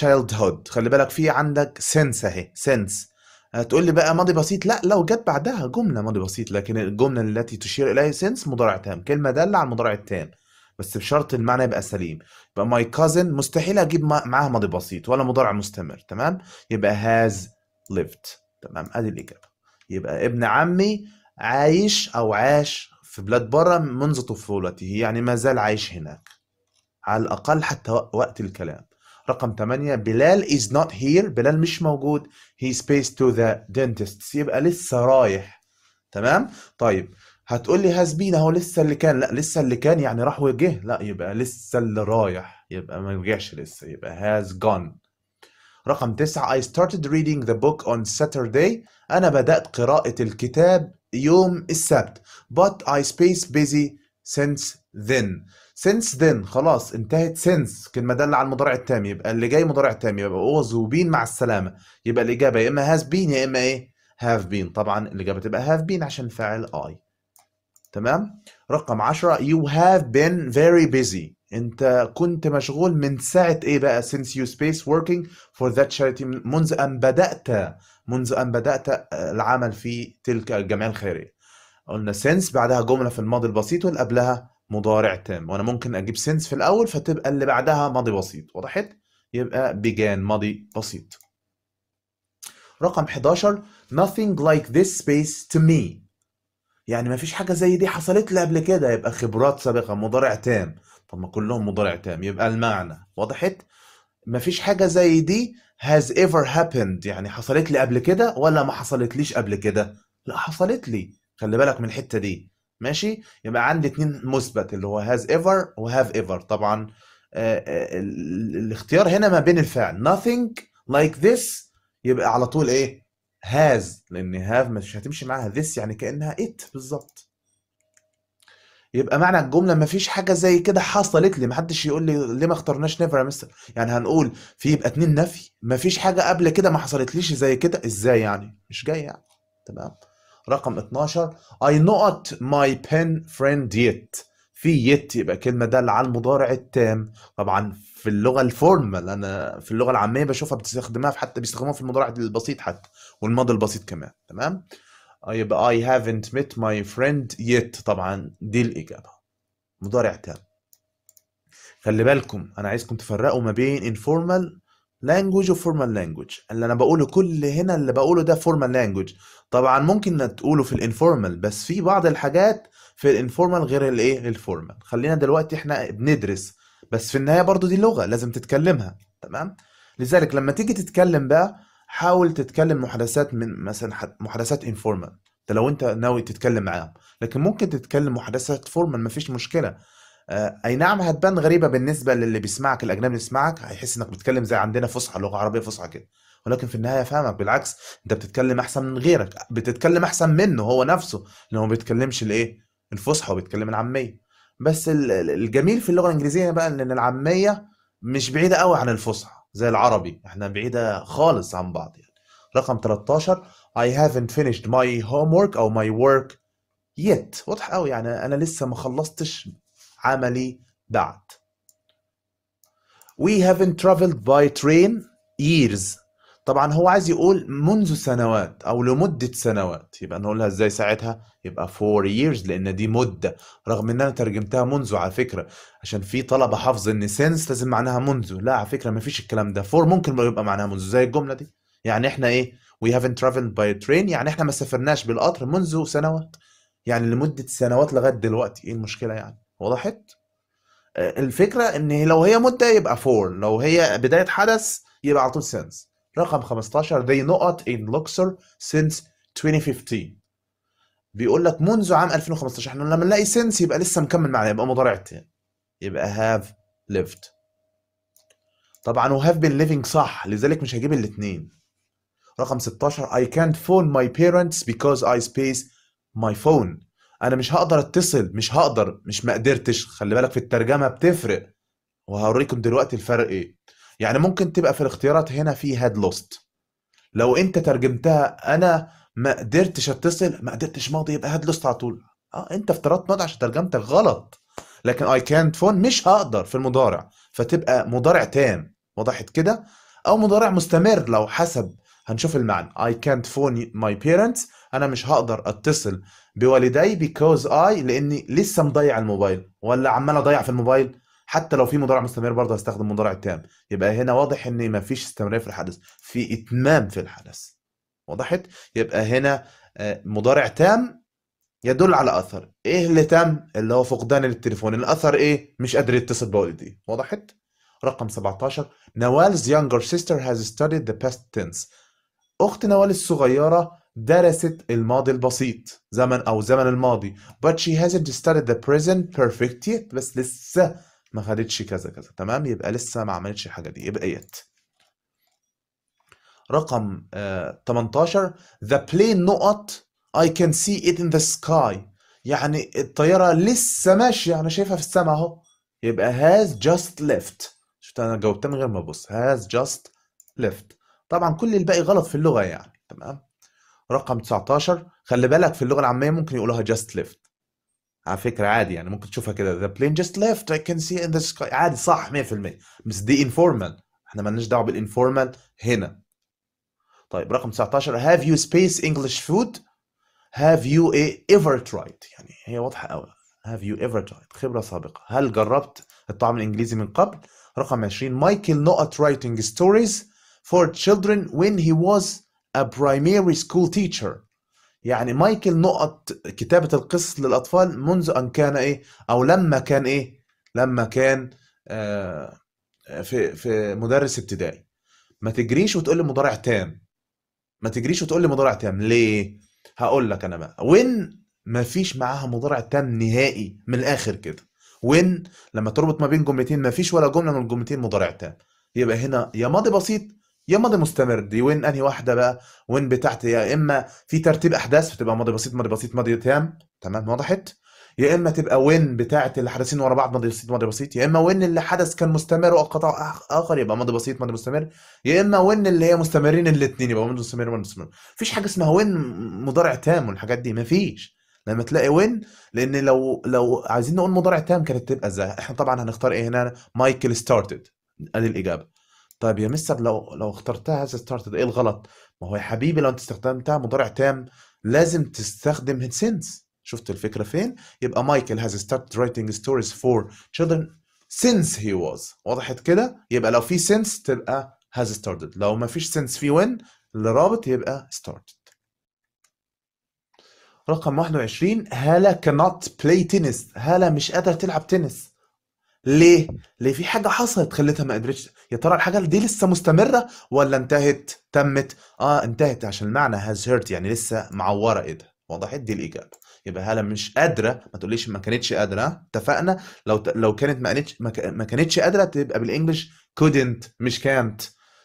childhood خلي بالك في عندك since اهي since هتقول لي بقى ماضي بسيط لا لو جت بعدها جمله ماضي بسيط لكن الجمله التي تشير اليها سنس مضارع تام كلمه داله على المضارع التام بس بشرط المعنى يبقى سليم يبقى ماي كازن مستحيل اجيب معاها ماضي بسيط ولا مضارع مستمر تمام يبقى هاز ليفت تمام ادي الاجابه يبقى ابن عمي عايش او عاش في بلاد بره منذ طفولته يعني ما زال عايش هناك على الاقل حتى وقت الكلام رقم 8 بلال is not here بلال مش موجود هي سبيس to the dentist يبقى لسه رايح تمام طيب هتقول لي has been اهو لسه اللي كان لا لسه اللي كان يعني راح وجه لا يبقى لسه اللي رايح يبقى ما رجعش لسه يبقى has gone رقم 9 I started reading the book on Saturday أنا بدأت قراءة الكتاب يوم السبت but I space busy since then since then خلاص انتهت since كلمة دالة على المضارع التام يبقى اللي جاي مضارع تام يبقى اوز وبين مع السلامة يبقى الإجابة يا إما has been يا إما إيه have been طبعا الإجابة تبقى have been عشان فاعل I تمام رقم 10 you have been very busy انت كنت مشغول من ساعة ايه بقى since you space working for that charity منذ ان بدأت منذ ان بدأت آه، العمل في تلك الجمعية الخيرية قلنا since بعدها جملة في الماضي البسيط واللي قبلها مضارع تام وانا ممكن اجيب سنس في الاول فتبقى اللي بعدها ماضي بسيط وضحت يبقى بيجان ماضي بسيط رقم 11 nothing like this space to me يعني ما فيش حاجه زي دي حصلت لي قبل كده يبقى خبرات سابقه مضارع تام طب ما كلهم مضارع تام يبقى المعنى وضحت ما فيش حاجه زي دي has ever happened يعني حصلت لي قبل كده ولا ما حصلتليش قبل كده لا حصلت لي خلي بالك من الحته دي ماشي يبقى عندي اتنين مثبت اللي هو هاز ايفر وهاف ايفر طبعا آه، آه، الاختيار هنا ما بين الفعل nothing like this يبقى على طول ايه هاز لان هاف مش هتمشي معاها this يعني كانها ات بالظبط يبقى معنى الجمله ما فيش حاجه زي كده حصلت لي ما حدش يقول لي ليه ما اخترناش نيفر يا مستر يعني هنقول في يبقى اتنين نفي ما فيش حاجه قبل كده ما حصلتليش زي كده ازاي يعني مش جاي يعني تمام رقم 12 I not my pen friend yet في يت يبقى كلمة ده على المضارع التام طبعا في اللغة الفورمال انا في اللغة العامية بشوفها بتستخدمها في حتى بيستخدموها في المضارع البسيط حتى والماضي البسيط كمان تمام آه، يبقى I haven't met my friend yet طبعا دي الإجابة مضارع تام خلي بالكم انا عايزكم تفرقوا ما بين informal و formal language اللي انا بقوله كل هنا اللي بقوله ده formal language طبعا ممكن تقوله في الانفورمال بس في بعض الحاجات في الانفورمال غير الايه الفورمال خلينا دلوقتي احنا بندرس بس في النهايه برضو دي لغه لازم تتكلمها تمام لذلك لما تيجي تتكلم بقى حاول تتكلم محادثات من مثلا محادثات انفورمال ده لو انت ناوي تتكلم معاهم لكن ممكن تتكلم محادثات فورمال مفيش مشكله آه اي نعم هتبان غريبه بالنسبه للي بيسمعك الاجنبي بيسمعك هيحس انك بتتكلم زي عندنا فصحى لغه عربيه فصحى كده ولكن في النهايه فاهمك بالعكس انت بتتكلم احسن من غيرك بتتكلم احسن منه هو نفسه لانه ما بيتكلمش الايه الفصحى وبيتكلم العاميه بس الجميل في اللغه الانجليزيه بقى ان العاميه مش بعيده قوي عن الفصحى زي العربي احنا بعيده خالص عن بعض يعني رقم 13 I haven't finished my homework او my work yet واضح قوي يعني انا لسه ما خلصتش عملي بعد We haven't traveled by train years طبعا هو عايز يقول منذ سنوات او لمده سنوات يبقى نقولها ازاي ساعتها يبقى فور years لان دي مده رغم ان انا ترجمتها منذ على فكره عشان في طلبه حافظ ان سينس لازم معناها منذ لا على فكره ما فيش الكلام ده فور ممكن يبقى معناها منذ زي الجمله دي يعني احنا ايه وي هافنت traveled باي ترين يعني احنا ما سافرناش بالقطر منذ سنوات يعني لمده سنوات لغايه دلوقتي ايه المشكله يعني وضحت آه، الفكره ان لو هي مده يبقى فور لو هي بدايه حدث يبقى على طول سنس رقم 15 they not in Luxor since 2015 بيقول لك منذ عام 2015 احنا لما نلاقي since يبقى لسه مكمل معنا يبقى مضارع تاني يبقى هاف ليفت طبعا وهاف بين living صح لذلك مش هجيب الاثنين رقم 16 I can't phone my parents because I space my phone انا مش هقدر اتصل مش هقدر مش ما قدرتش خلي بالك في الترجمه بتفرق وهوريكم دلوقتي الفرق ايه يعني ممكن تبقى في الاختيارات هنا في هاد لوست لو انت ترجمتها انا ما قدرتش اتصل ما قدرتش ماضي يبقى هاد لوست على طول اه انت افترضت ماضي عشان ترجمتك غلط لكن اي كانت فون مش هقدر في المضارع فتبقى مضارع تام وضحت كده او مضارع مستمر لو حسب هنشوف المعنى اي كانت فون ماي بيرنتس انا مش هقدر اتصل بوالدي because I لاني لسه مضيع الموبايل ولا عمال اضيع في الموبايل حتى لو في مضارع مستمر برضه هستخدم مضارع تام يبقى هنا واضح ان ما فيش استمراريه في الحدث في اتمام في الحدث وضحت يبقى هنا آه، مضارع تام يدل على اثر ايه اللي تم اللي هو فقدان التليفون الاثر ايه مش قادر يتصل بوالديه وضحت رقم 17 نوالز younger sister has studied the past tense اخت نوال الصغيره درست الماضي البسيط زمن او زمن الماضي but she hasn't studied the present perfect yet بس لسه ما خدتش كذا كذا تمام يبقى لسه ما عملتش الحاجه دي يبقى يت إيه؟ رقم آه 18 the plane نقط I can see it in the sky يعني الطياره لسه ماشيه انا شايفها في السماء اهو يبقى has just left شفت انا جاوبتها من غير ما ابص has just left طبعا كل الباقي غلط في اللغه يعني تمام رقم 19 خلي بالك في اللغه العاميه ممكن يقولوها just left على فكره عادي يعني ممكن تشوفها كده the plane just left I can see in the sky عادي صح 100% بس دي informal احنا مالناش دعوه بالinformal هنا طيب رقم 19 have you space English food have you ever tried يعني هي واضحه قوي have you ever tried خبره سابقه هل جربت الطعام الانجليزي من قبل رقم 20 مايكل not writing stories for children when he was a primary school teacher يعني مايكل نقط كتابة القصص للأطفال منذ أن كان إيه أو لما كان إيه لما كان آه، في في مدرس ابتدائي ما تجريش وتقول لي مضارع تام ما تجريش وتقول لي مضارع تام ليه هقول لك انا بقى وين ما فيش معاها مضارع تام نهائي من الاخر كده وين لما تربط ما بين جملتين ما فيش ولا جمله من الجملتين مضارع تام يبقى هنا يا ماضي بسيط يا ماضي مستمر دي وين انهي واحده بقى وين بتاعت يا اما في ترتيب احداث فتبقى ماضي بسيط ماضي بسيط ماضي تام تمام وضحت يا اما تبقى وين بتاعه حدثين ورا بعض ماضي بسيط ماضي بسيط يا اما وين اللي حدث كان مستمر وقطع اخر يبقى ماضي بسيط ماضي مستمر يا اما وين اللي هي مستمرين الاثنين يبقى ماضي مستمر ماضي مستمر مفيش حاجه اسمها وين مضارع تام والحاجات دي مفيش لما تلاقي وين لان لو لو عايزين نقول مضارع تام كانت تبقى ازاي احنا طبعا هنختار ايه هنا مايكل ستارتد ادي الاجابه طيب يا مستر لو لو اخترتها هاز ستارتد ايه الغلط؟ ما هو يا حبيبي لو انت استخدمتها مضارع تام لازم تستخدم سينس شفت الفكره فين؟ يبقى مايكل هاز ستارتد رايتنج ستوريز فور تشيلدرن سينس هي واز وضحت كده؟ يبقى لو في سينس تبقى هاز ستارتد لو ما فيش سينس في وين اللي رابط يبقى ستارتد رقم 21 هالة كانوت بلاي تنس هالة مش قادرة تلعب تنس ليه؟ ليه في حاجه حصلت خلتها ما قدرتش يا ترى الحاجه دي لسه مستمره ولا انتهت تمت اه انتهت عشان المعنى هاز هيرت يعني لسه معوره ايدها وضحت دي الاجابه يبقى هاله مش قادره ما تقوليش ما كانتش قادره اتفقنا لو ت... لو كانت ما كانتش ما كانتش قادره تبقى بالانجلش كودنت مش كانت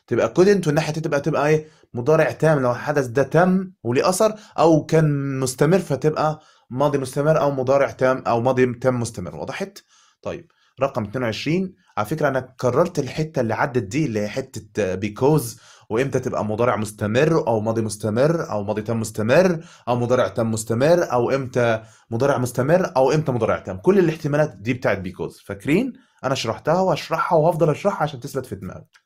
تبقى كودنت والناحيه دي تبقى تبقى ايه مضارع تام لو الحدث ده تم وليه اثر او كان مستمر فتبقى ماضي مستمر او مضارع تام او ماضي تام مستمر وضحت طيب رقم 22 على فكره انا كررت الحته اللي عدت دي اللي هي حته بيكوز وامتى تبقى مضارع مستمر او ماضي مستمر او ماضي تام مستمر او مضارع تام مستمر او امتى مضارع مستمر او امتى مضارع تام كل الاحتمالات دي بتاعت بيكوز فاكرين انا شرحتها وهشرحها وهفضل اشرحها عشان تثبت في دماغك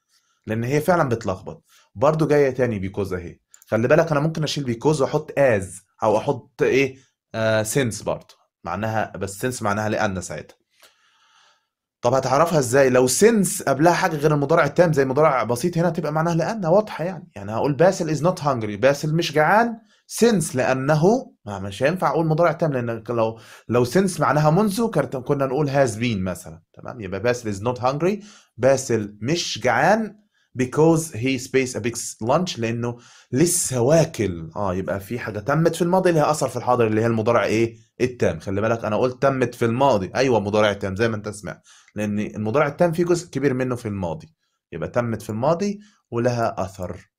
لان هي فعلا بتلخبط برضو جايه تاني بيكوز اهي خلي بالك انا ممكن اشيل بيكوز واحط از او احط ايه سنس آه برضو معناها بس سنس معناها لان ساعتها طب هتعرفها ازاي لو سنس قبلها حاجه غير المضارع التام زي مضارع بسيط هنا تبقى معناها لان واضحه يعني يعني هقول باسل از نوت هانجري باسل مش جعان سنس لانه ما مش هينفع اقول مضارع تام لان لو لو سنس معناها منذ كنا نقول هاز بين مثلا تمام يبقى باسل از نوت هانجري باسل مش جعان because he space a big lunch لانه لسه واكل اه يبقى في حاجه تمت في الماضي لها اثر في الحاضر اللي هي المضارع ايه التام خلي بالك انا قلت تمت في الماضي ايوه مضارع تام زي ما انت سمعت لان المضارع التام فيه جزء كبير منه في الماضي يبقى تمت في الماضي ولها اثر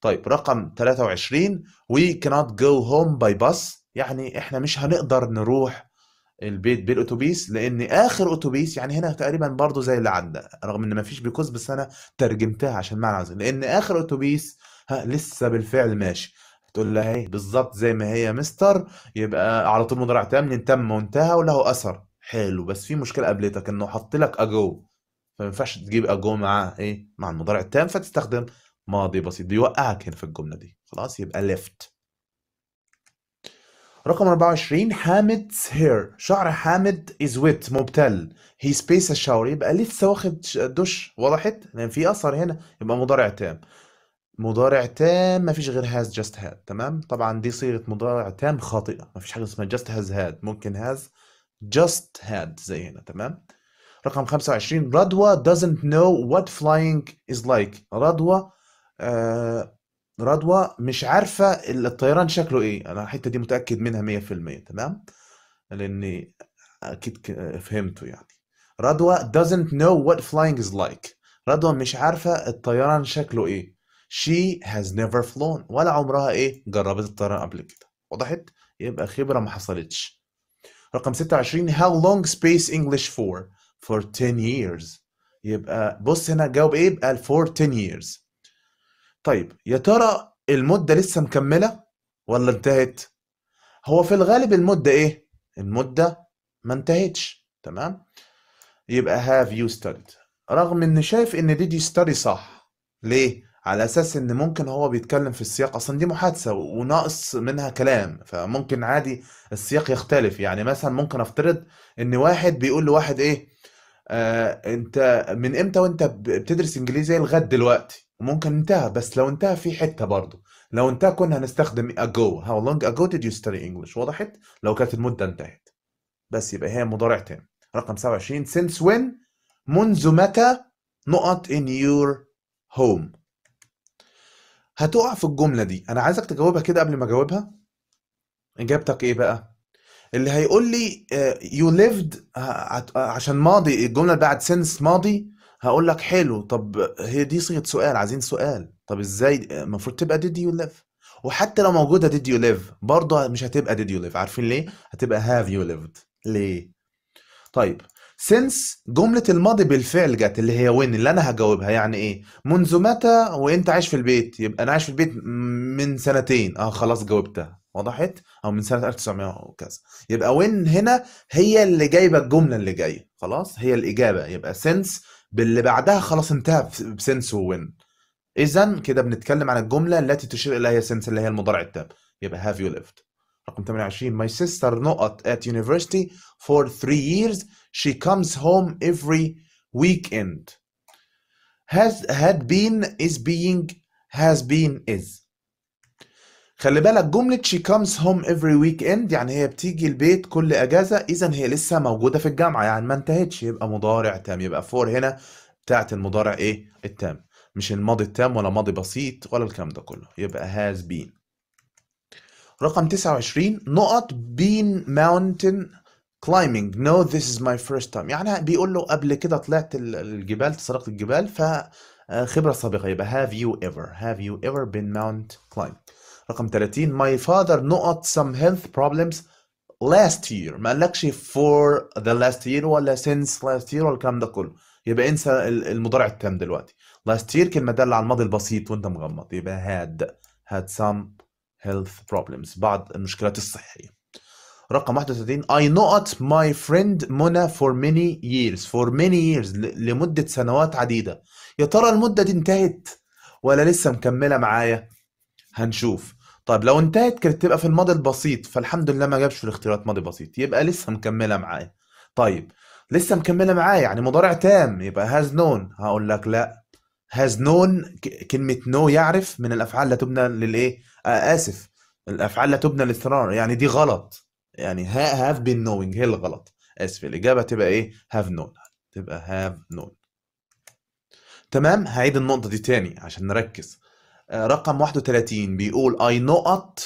طيب رقم 23 we cannot go home by bus يعني احنا مش هنقدر نروح البيت بالاتوبيس لان اخر اتوبيس يعني هنا تقريبا برضو زي اللي عندنا رغم ان مفيش بيكوز بس انا ترجمتها عشان معنى عزيز. لان اخر اتوبيس ها لسه بالفعل ماشي تقول لها اهي بالظبط زي ما هي مستر يبقى على طول مضارع تام تم وانتهى وله اثر حلو بس في مشكله قابلتك انه حط لك اجو فما ينفعش تجيب اجو مع ايه مع المضارع التام فتستخدم ماضي بسيط بيوقعك هنا في الجمله دي خلاص يبقى ليفت رقم 24 حامد هير شعر حامد از ويت مبتل هي سبيس الشاور يبقى لسه واخد دش وضحت لان في اثر هنا يبقى مضارع تام مضارع تام مفيش غير هاز جاست هاد تمام طبعا دي صيغه مضارع تام خاطئه مفيش حاجه اسمها جاست هاز هاد ممكن هاز جاست هاد زي هنا تمام رقم 25 رضوى doesn't know what flying is like رضوى آه رضوى مش عارفه الطيران شكله ايه انا الحته دي متاكد منها 100% تمام لاني اكيد فهمته يعني رضوى doesn't know what flying is like رضوى مش عارفه الطيران شكله ايه she has never flown ولا عمرها ايه جربت الطيران قبل كده وضحت يبقى خبره ما حصلتش رقم 26 how long space English for for 10 years يبقى بص هنا جاوب ايه بقى for 10 years طيب يا ترى المدة لسه مكملة ولا انتهت؟ هو في الغالب المدة إيه؟ المدة ما انتهتش تمام؟ يبقى have you studied رغم إن شايف إن did you study صح ليه؟ على اساس ان ممكن هو بيتكلم في السياق اصلا دي محادثه وناقص منها كلام فممكن عادي السياق يختلف يعني مثلا ممكن افترض ان واحد بيقول لواحد ايه آه انت من امتى وانت بتدرس انجليزي لغايه دلوقتي وممكن انتهى بس لو انتهى في حته برضه لو انتهى كنا هنستخدم ago how long ago did you study English وضحت لو كانت المده انتهت بس يبقى هي مضارع تام رقم 27 since when منذ متى نقط in your home هتقع في الجمله دي انا عايزك تجاوبها كده قبل ما اجاوبها اجابتك ايه بقى اللي هيقول لي يو uh, ليفد uh, عشان ماضي الجمله بعد سنس ماضي هقول لك حلو طب هي دي صيغه سؤال عايزين سؤال طب ازاي المفروض تبقى did you live وحتى لو موجوده did you live برضه مش هتبقى did you live عارفين ليه هتبقى have you lived ليه طيب since جملة الماضي بالفعل جت اللي هي وين اللي أنا هجاوبها يعني إيه؟ منذ متى وأنت عايش في البيت؟ يبقى أنا عايش في البيت من سنتين، أه خلاص جاوبتها، وضحت؟ أو من سنة 1900 وكذا، يبقى وين هنا هي اللي جايبة الجملة اللي جاية، خلاص؟ هي الإجابة، يبقى since باللي بعدها خلاص انتهى بسنس وين اذا كده بنتكلم عن الجمله التي تشير الى هي سنس اللي هي المضارع التام يبقى هاف يو ليفت رقم 28 ماي سيستر نقط ات يونيفرستي فور 3 ييرز شي كمز هوم افري ويك اند هاز هاد بين از بينج هاز بين از خلي بالك جملة she comes home every weekend يعني هي بتيجي البيت كل أجازة إذا هي لسه موجودة في الجامعة يعني ما انتهتش يبقى مضارع تام يبقى فور هنا بتاعت المضارع إيه التام مش الماضي التام ولا ماضي بسيط ولا الكلام ده كله يبقى has been رقم 29 نقط been mountain climbing no this is my first time يعني بيقول له قبل كده طلعت الجبال تسرقت الجبال فخبرة آه، سابقة يبقى have you ever have you ever been mount climbing رقم 30 my father نقط some health problems last year ما قالكش for the last year ولا since last year ولا الكلام ده كله يبقى انسى المضارع التام دلوقتي last year كلمة دالة على الماضي البسيط وانت مغمض يبقى had had some health problems بعض المشكلات الصحية رقم 31 I not my friend منى for many years for many years لمدة سنوات عديدة يا ترى المدة دي انتهت ولا لسه مكملة معايا هنشوف طيب لو انتهت كانت تبقى في الماضي البسيط فالحمد لله ما جابش في الاختيارات ماضي بسيط يبقى لسه مكمله معايا طيب لسه مكمله معايا يعني مضارع تام يبقى هاز نون هقول لك لا هاز نون كلمه نو يعرف من الافعال لا تبنى للايه آه اسف الافعال لا تبنى للاضطرار يعني دي غلط يعني هاف بين نوينج هي اللي غلط اسف الاجابه تبقى ايه هاف نون تبقى هاف نون تمام هعيد النقطه دي تاني عشان نركز آه، رقم 31 بيقول I know it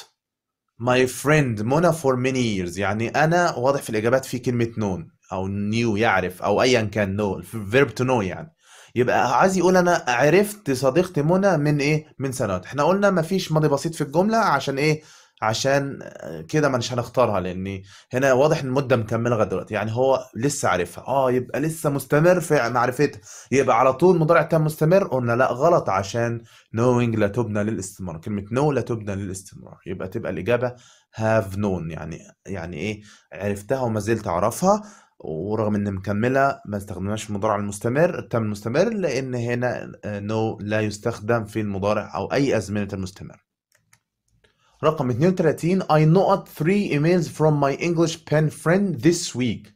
my friend منى for many years يعني أنا واضح في الإجابات في كلمة نون أو نيو يعرف أو أيا كان نو verb to know يعني يبقى عايز يقول أنا عرفت صديقتي منى من إيه؟ من سنوات إحنا قلنا مفيش ماضي بسيط في الجملة عشان إيه؟ عشان كده مش هنختارها لان هنا واضح ان المده مكمله لغايه دلوقتي يعني هو لسه عارفها اه يبقى لسه مستمر في معرفتها يبقى على طول مضارع تام مستمر قلنا لا غلط عشان knowing لا تبنى للاستمرار كلمه نو لا تبنى للاستمرار يبقى تبقى الاجابه هاف نون يعني يعني ايه عرفتها وما زلت اعرفها ورغم ان مكمله ما استخدمناش المضارع المستمر التام المستمر لان هنا نو لا يستخدم في المضارع او اي ازمنه المستمر رقم 32 I not three emails from my English pen friend this week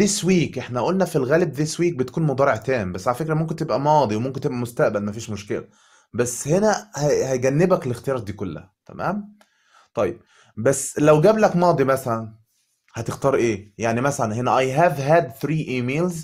this week احنا قلنا في الغالب this week بتكون مضارع تام بس على فكرة ممكن تبقى ماضي وممكن تبقى مستقبل مفيش مشكلة بس هنا هيجنبك الاختيارات دي كلها تمام طيب بس لو جاب لك ماضي مثلا هتختار ايه يعني مثلا هنا I have had three emails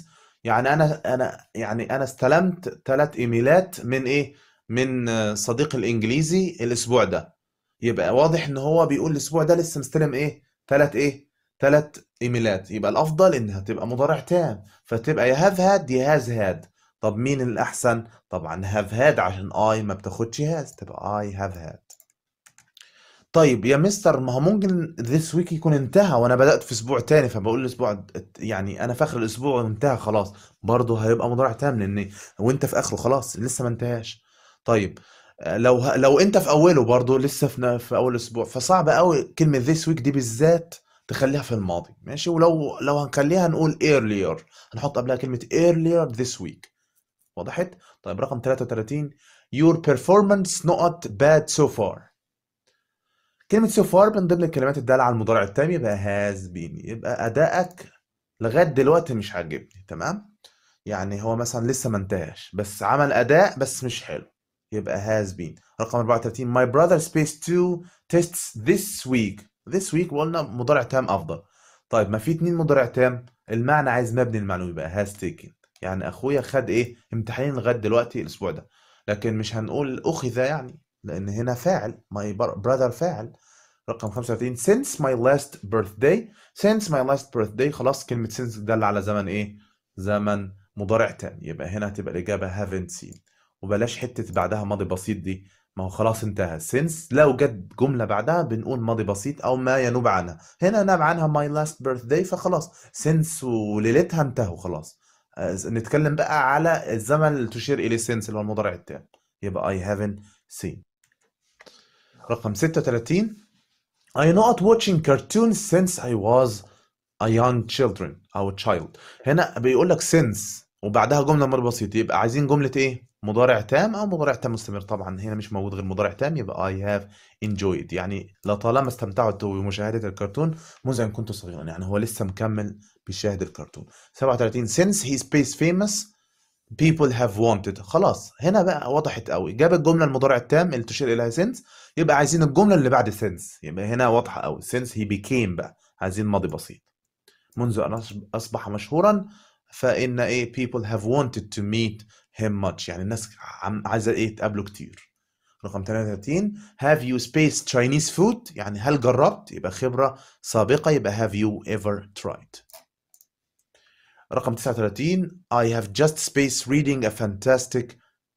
يعني انا انا يعني انا استلمت ثلاث ايميلات من ايه من صديق الانجليزي الاسبوع ده يبقى واضح ان هو بيقول الاسبوع ده لسه مستلم ايه ثلاث ايه ثلاث ايميلات يبقى الافضل انها تبقى مضارع تام فتبقى يا هاف هاد يا هاز هاد طب مين الاحسن طبعا هاف هاد عشان اي ما بتاخدش هاز تبقى اي هاف هاد طيب يا مستر ما هو ممكن ذس ويك يكون انتهى وانا بدات في اسبوع تاني فبقول الاسبوع يعني انا في اخر الاسبوع وانتهى خلاص برضه هيبقى مضارع تام لان وانت في اخره خلاص لسه ما انتهاش طيب لو لو انت في اوله برضه لسه في, في اول اسبوع فصعب قوي كلمه ذيس ويك دي بالذات تخليها في الماضي ماشي ولو لو هنخليها نقول earlier هنحط قبلها كلمه earlier this week وضحت طيب رقم 33 your performance not bad so far كلمة so far من ضمن الكلمات الدالة على المضارع التام يبقى has been يبقى أدائك لغاية دلوقتي مش عاجبني تمام يعني هو مثلا لسه ما انتهاش بس عمل أداء بس مش حلو يبقى has been رقم 34 my brother space 2 tests this week this week قلنا مضارع تام افضل طيب ما في اتنين مضارع تام المعنى عايز مبني المعلومي يبقى has taken يعني اخويا خد ايه امتحانين لغايه دلوقتي الاسبوع ده لكن مش هنقول اخذ يعني لان هنا فاعل my brother فاعل رقم 35 since my last birthday since my last birthday خلاص كلمه since تدل على زمن ايه زمن مضارع تام يبقى هنا هتبقى الاجابه haven't seen وبلاش حته بعدها ماضي بسيط دي ما هو خلاص انتهى سينس لو جت جمله بعدها بنقول ماضي بسيط او ما ينوب عنها هنا ناب عنها ماي لاست بيرث داي فخلاص سينس وليلتها انتهوا خلاص آه، نتكلم بقى على الزمن اللي تشير اليه سينس اللي هو المضارع التام يبقى اي هافن سين رقم 36 I not watching cartoons since I was a young children او child هنا بيقول لك since وبعدها جملة امر بسيط يبقى عايزين جملة إيه؟ مضارع تام أو مضارع تام مستمر طبعا هنا مش موجود غير مضارع تام يبقى I have enjoyed يعني لطالما استمتعت بمشاهدة الكرتون منذ أن كنت صغيرا يعني هو لسه مكمل بيشاهد الكرتون 37 since he سبيس famous people have wanted خلاص هنا بقى وضحت قوي جاب الجمله المضارع التام اللي تشير اليها since يبقى عايزين الجمله اللي بعد since يبقى هنا واضحه قوي since he became بقى عايزين ماضي بسيط منذ ان اصبح مشهورا فان ايه people have wanted to meet him much يعني الناس عايزه ايه تقابله كتير رقم 33 have you spaced Chinese food يعني هل جربت يبقى خبرة سابقة يبقى have you ever tried رقم 39 I have just spaced reading a fantastic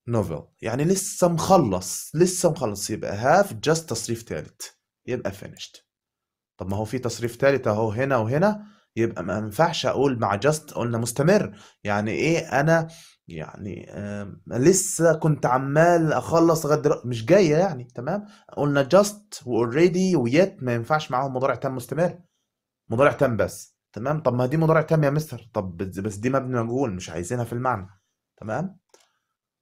novel يعني لسه مخلص لسه مخلص يبقى have just تصريف ثالث يبقى finished طب ما هو في تصريف ثالث اهو هنا وهنا يبقى ما ينفعش اقول مع جاست قلنا مستمر يعني ايه انا يعني لسه كنت عمال اخلص لغايه دلوقتي مش جايه يعني تمام قلنا جاست واوريدي ويت ما ينفعش معاهم مضارع تام مستمر مضارع تام بس تمام طب ما دي مضارع تام يا مستر طب بس دي مبني مجهول مش عايزينها في المعنى تمام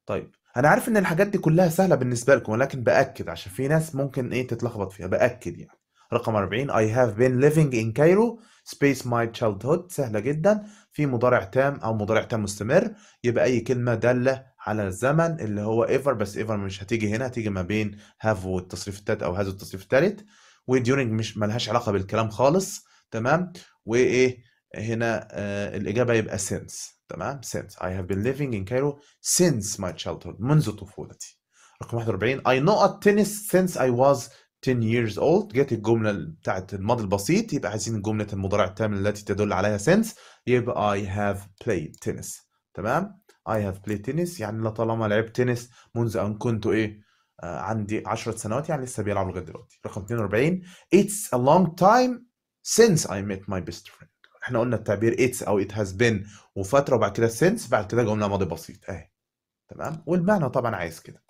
طيب انا عارف ان الحاجات دي كلها سهله بالنسبه لكم ولكن باكد عشان في ناس ممكن ايه تتلخبط فيها باكد يعني رقم 40 I have been living in Cairo سبيس ماي تشايلد هود سهله جدا في مضارع تام او مضارع تام مستمر يبقى اي كلمه داله على الزمن اللي هو ايفر بس ايفر مش هتيجي هنا هتيجي ما بين هاف والتصريف التالت او هذا والتصريف التالت وديورنج مش ملهاش علاقه بالكلام خالص تمام وايه هنا آه الاجابه يبقى since تمام since I have been living in Cairo since my childhood منذ طفولتي رقم 41 I know a tennis since I was 10 years old جت الجملة بتاعت الماضي البسيط يبقى عايزين جملة المضارع التام التي تدل عليها since يبقى I have played tennis تمام I have played tennis يعني لطالما لعبت تنس منذ أن كنت إيه آه عندي 10 سنوات يعني لسه بيلعب لغاية دلوقتي رقم 42 It's a long time since I met my best friend احنا قلنا التعبير it's او it has been وفترة وبعد كده since بعد كده جملة ماضي بسيط أهي تمام والمعنى طبعا عايز كده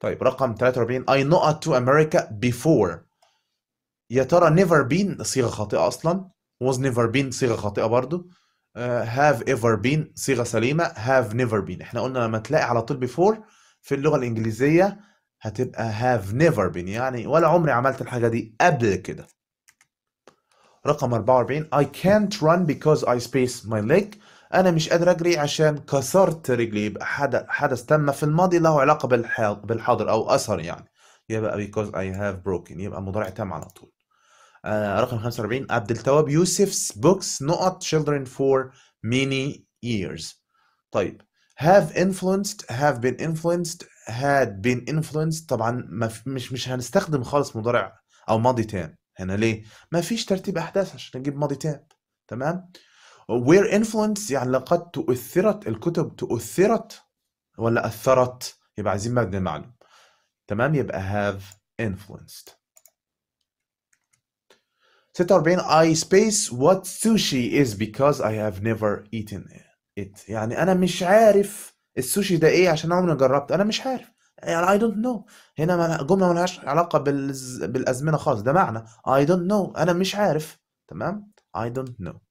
طيب رقم 43 I not to America before يا ترى never been صيغة خاطئة أصلا was never been صيغة خاطئة برضو uh, have ever been صيغة سليمة have never been احنا قلنا لما تلاقي على طول before في اللغة الإنجليزية هتبقى have never been يعني ولا عمري عملت الحاجة دي قبل كده رقم 44 I can't run because I space my leg انا مش قادر اجري عشان كسرت رجلي يبقى حدث تم في الماضي له علاقه بالحاضر او اثر يعني يبقى because I have broken يبقى مضارع تام على طول آه رقم 45 عبد التواب يوسف's books نقط children for many years طيب have influenced have been influenced had been influenced طبعا ما مش مش هنستخدم خالص مضارع او ماضي تام هنا ليه ما فيش ترتيب احداث عشان نجيب ماضي تام تمام وير انفلونس يعني لقد تؤثرت الكتب تؤثرت ولا اثرت يبقى عايزين مبني المعلوم تمام يبقى have influenced 46 I space what sushi is because I have never eaten it يعني أنا مش عارف السوشي ده إيه عشان عمري ما جربت أنا مش عارف يعني I don't know هنا جملة ملهاش علاقة بالأزمنة خالص ده معنى I don't know أنا مش عارف تمام I don't know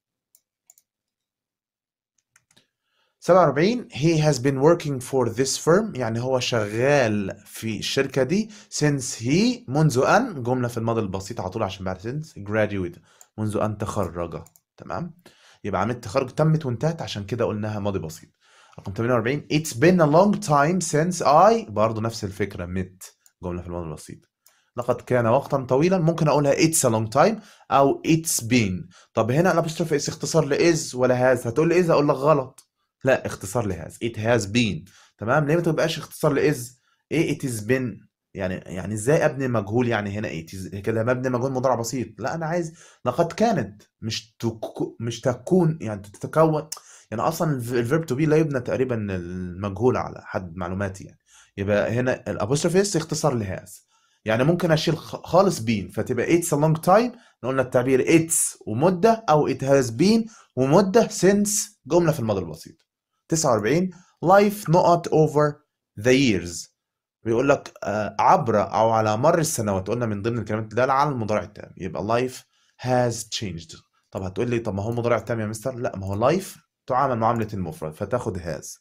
47 he has been working for this firm يعني هو شغال في الشركة دي since he منذ أن جملة في الماضي البسيط على طول عشان بعد since graduated منذ أن تخرج تمام يبقى عملية التخرج تمت وانتهت عشان كده قلناها ماضي بسيط رقم 48 it's been a long time since I برضه نفس الفكرة met جملة في الماضي البسيط لقد كان وقتا طويلا ممكن اقولها it's a long time او it's been طب هنا الابوستروف اس اختصار لاز ولا هاز هتقول لي از اقول لك غلط لا اختصار لهاز it has been تمام ليه ما تبقاش اختصار لاز ايه it has been يعني يعني ازاي ابني مجهول يعني هنا ايه كده مبني مجهول مضارع بسيط لا انا عايز لقد كانت مش تكو مش تكون يعني تتكون يعني اصلا الفيرب تو بي لا يبنى تقريبا المجهول على حد معلوماتي يعني يبقى هنا الابوستروف اس اختصار لهاز يعني ممكن اشيل خالص بين فتبقى اتس ا لونج تايم قلنا التعبير اتس ومده او ات هاز بين ومده سينس جمله في الماضي البسيط 49 life نقط over the years بيقول لك آه، عبر او على مر السنوات قلنا من ضمن الكلمات ده على المضارع التام يبقى life has changed طب هتقول لي طب ما هو مضارع تام يا مستر لا ما هو life تعامل معامله المفرد فتاخد has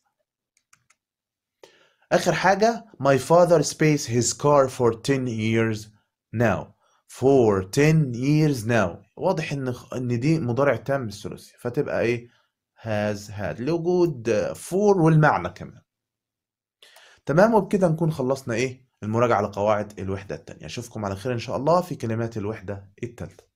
اخر حاجه my father space his car for 10 years now for 10 years now واضح ان ان دي مضارع تام بالثلاثي فتبقى ايه هاز هاد الوجود فور والمعنى كمان تمام وبكده نكون خلصنا ايه المراجعة لقواعد الوحدة التانية اشوفكم على خير ان شاء الله في كلمات الوحدة التالتة